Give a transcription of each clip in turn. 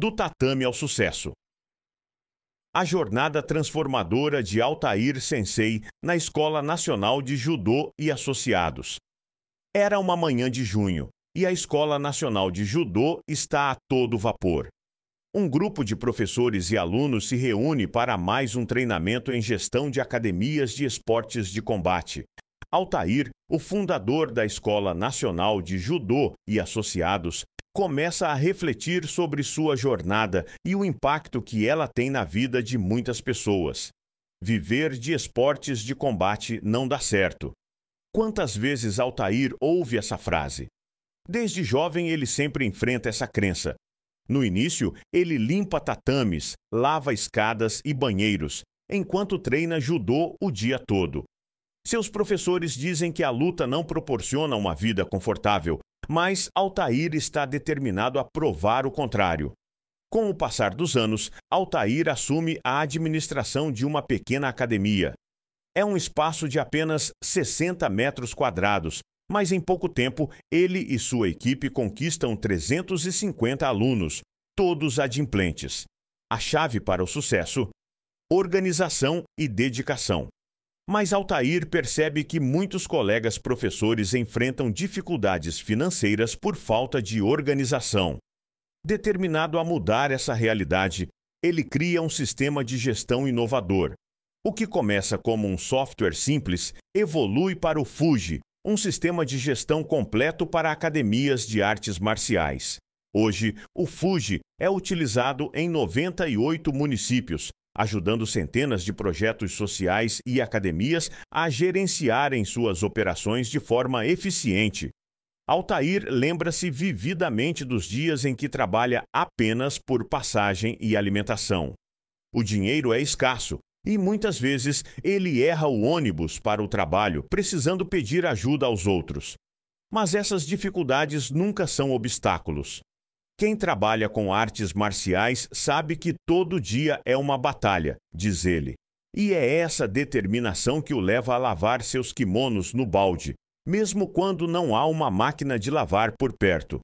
Do tatame ao sucesso. A jornada transformadora de Altair Sensei na Escola Nacional de Judô e Associados. Era uma manhã de junho e a Escola Nacional de Judô está a todo vapor. Um grupo de professores e alunos se reúne para mais um treinamento em gestão de academias de esportes de combate. Altair, o fundador da Escola Nacional de Judô e Associados, começa a refletir sobre sua jornada e o impacto que ela tem na vida de muitas pessoas. Viver de esportes de combate não dá certo. Quantas vezes Altair ouve essa frase? Desde jovem ele sempre enfrenta essa crença. No início, ele limpa tatames, lava escadas e banheiros, enquanto treina judô o dia todo. Seus professores dizem que a luta não proporciona uma vida confortável, mas Altair está determinado a provar o contrário. Com o passar dos anos, Altair assume a administração de uma pequena academia. É um espaço de apenas 60 metros quadrados, mas em pouco tempo ele e sua equipe conquistam 350 alunos, todos adimplentes. A chave para o sucesso: organização e dedicação. Mas Altair percebe que muitos colegas professores enfrentam dificuldades financeiras por falta de organização. Determinado a mudar essa realidade, ele cria um sistema de gestão inovador. O que começa como um software simples evolui para o Fuji, um sistema de gestão completo para academias de artes marciais. Hoje, o Fuji é utilizado em 98 municípios, ajudando centenas de projetos sociais e academias a gerenciarem suas operações de forma eficiente. Altair lembra-se vividamente dos dias em que trabalha apenas por passagem e alimentação. O dinheiro é escasso e muitas vezes ele erra o ônibus para o trabalho, precisando pedir ajuda aos outros. Mas essas dificuldades nunca são obstáculos. Quem trabalha com artes marciais sabe que todo dia é uma batalha, diz ele. E é essa determinação que o leva a lavar seus kimonos no balde, mesmo quando não há uma máquina de lavar por perto.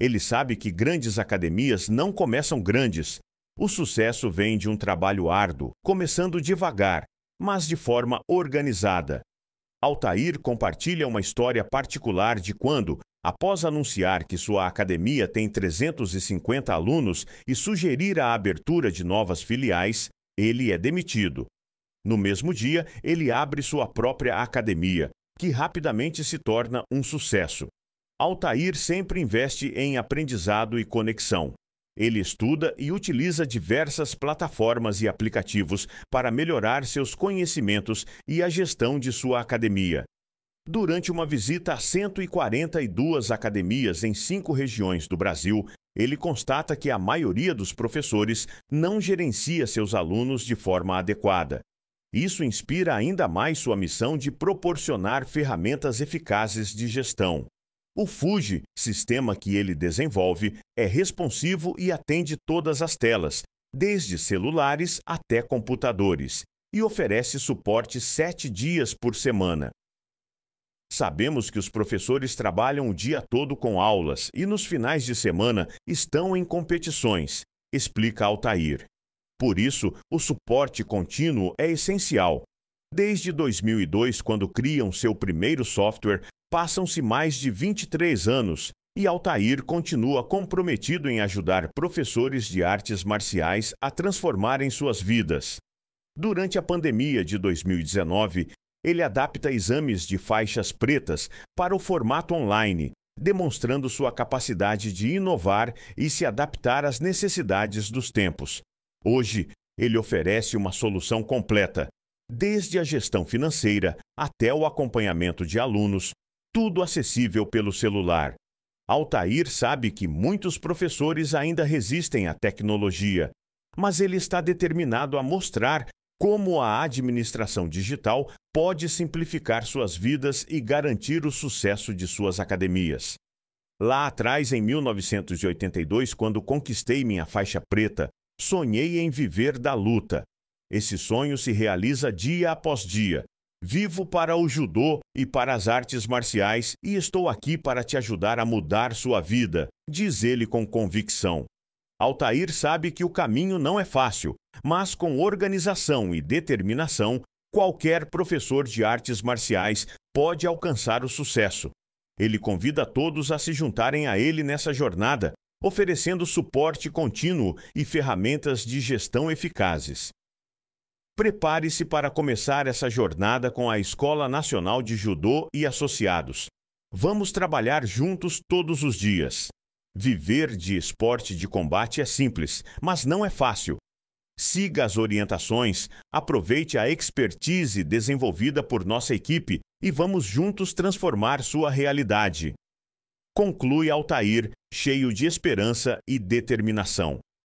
Ele sabe que grandes academias não começam grandes. O sucesso vem de um trabalho árduo, começando devagar, mas de forma organizada, Altair compartilha uma história particular de quando, após anunciar que sua academia tem 350 alunos e sugerir a abertura de novas filiais, ele é demitido. No mesmo dia, ele abre sua própria academia, que rapidamente se torna um sucesso. Altair sempre investe em aprendizado e conexão. Ele estuda e utiliza diversas plataformas e aplicativos para melhorar seus conhecimentos e a gestão de sua academia. Durante uma visita a 142 academias em cinco regiões do Brasil, ele constata que a maioria dos professores não gerencia seus alunos de forma adequada. Isso inspira ainda mais sua missão de proporcionar ferramentas eficazes de gestão. O Fuji, sistema que ele desenvolve, é responsivo e atende todas as telas, desde celulares até computadores, e oferece suporte sete dias por semana. Sabemos que os professores trabalham o dia todo com aulas e nos finais de semana estão em competições, explica Altair. Por isso, o suporte contínuo é essencial Desde 2002, quando criam seu primeiro software, passam-se mais de 23 anos e Altair continua comprometido em ajudar professores de artes marciais a transformarem suas vidas. Durante a pandemia de 2019, ele adapta exames de faixas pretas para o formato online, demonstrando sua capacidade de inovar e se adaptar às necessidades dos tempos. Hoje, ele oferece uma solução completa desde a gestão financeira até o acompanhamento de alunos, tudo acessível pelo celular. Altair sabe que muitos professores ainda resistem à tecnologia, mas ele está determinado a mostrar como a administração digital pode simplificar suas vidas e garantir o sucesso de suas academias. Lá atrás, em 1982, quando conquistei minha faixa preta, sonhei em viver da luta. Esse sonho se realiza dia após dia. Vivo para o judô e para as artes marciais e estou aqui para te ajudar a mudar sua vida, diz ele com convicção. Altair sabe que o caminho não é fácil, mas com organização e determinação, qualquer professor de artes marciais pode alcançar o sucesso. Ele convida todos a se juntarem a ele nessa jornada, oferecendo suporte contínuo e ferramentas de gestão eficazes. Prepare-se para começar essa jornada com a Escola Nacional de Judô e Associados. Vamos trabalhar juntos todos os dias. Viver de esporte de combate é simples, mas não é fácil. Siga as orientações, aproveite a expertise desenvolvida por nossa equipe e vamos juntos transformar sua realidade. Conclui Altair, cheio de esperança e determinação.